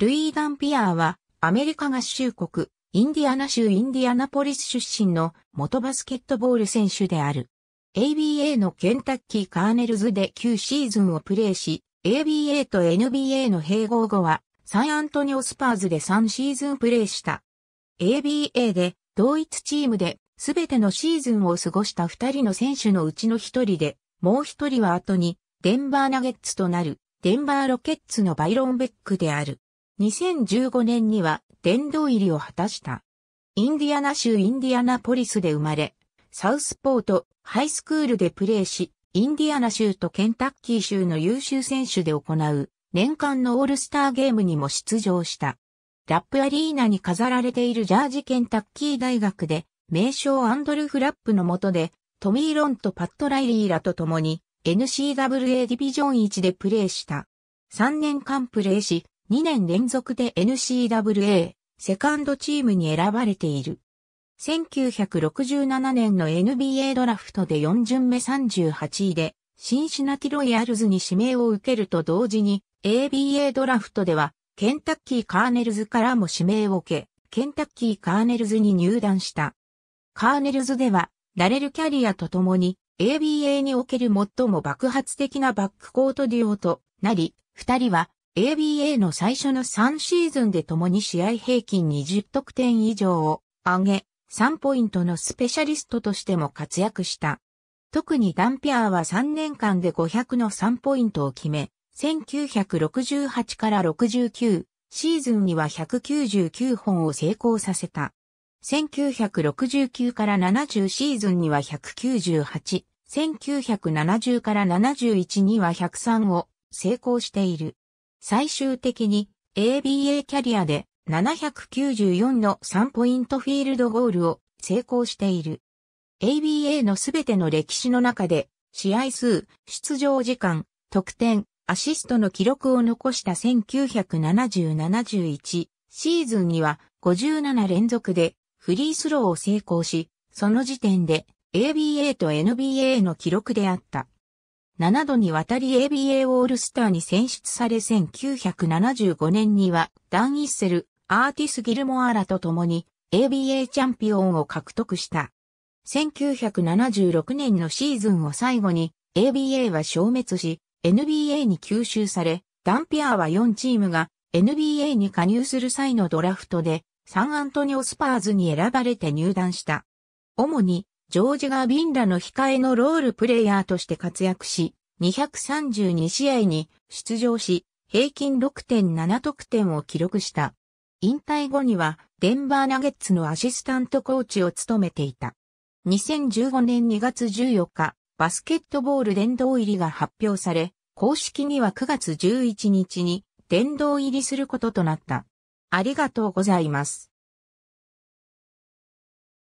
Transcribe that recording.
ルイーダン・ピアーは、アメリカ合衆国、インディアナ州インディアナポリス出身の元バスケットボール選手である。ABA のケンタッキーカーネルズで9シーズンをプレーし、ABA と NBA の併合後は、サンアントニオスパーズで3シーズンプレーした。ABA で同一チームで全てのシーズンを過ごした2人の選手のうちの1人で、もう1人は後にデンバーナゲッツとなるデンバーロケッツのバイロンベックである。2015年には殿堂入りを果たした。インディアナ州インディアナポリスで生まれ、サウスポートハイスクールでプレーし、インディアナ州とケンタッキー州の優秀選手で行う年間のオールスターゲームにも出場した。ラップアリーナに飾られているジャージケンタッキー大学で、名称アンドル・フラップの下で、トミー・ロンとパット・ライリーらと共に n c w a ディビジョン1でプレーした。3年間プレーし、2年連続で n c w a セカンドチームに選ばれている。1967年の NBA ドラフトで4巡目38位で、シンシナティロイヤルズに指名を受けると同時に、ABA ドラフトでは、ケンタッキーカーネルズからも指名を受け、ケンタッキーカーネルズに入団した。カーネルズでは、ラレルキャリアと共に、ABA における最も爆発的なバックコートデュオとなり、二人は ABA の最初の3シーズンで共に試合平均20得点以上を上げ、3ポイントのスペシャリストとしても活躍した。特にダンピアーは3年間で500の3ポイントを決め、1968から69シーズンには199本を成功させた。1969から70シーズンには198、1970から71には103を成功している。最終的に ABA キャリアで794の3ポイントフィールドゴールを成功している。ABA のすべての歴史の中で、試合数、出場時間、得点、アシストの記録を残した1970-71シーズンには57連続でフリースローを成功し、その時点で ABA と NBA の記録であった。7度にわたり ABA オールスターに選出され1975年にはダン・イッセル、アーティス・ギルモアラと共に ABA チャンピオンを獲得した。1976年のシーズンを最後に ABA は消滅し NBA に吸収され、ダンピアーは4チームが NBA に加入する際のドラフトでサンアントニオスパーズに選ばれて入団した。主にジョージ・ガービンらの控えのロールプレイヤーとして活躍し、232試合に出場し、平均6.7得点を記録した。引退後には、デンバーナゲッツのアシスタントコーチを務めていた。2015年2月14日、バスケットボール殿堂入りが発表され、公式には9月11日に殿堂入りすることとなった。ありがとうございます。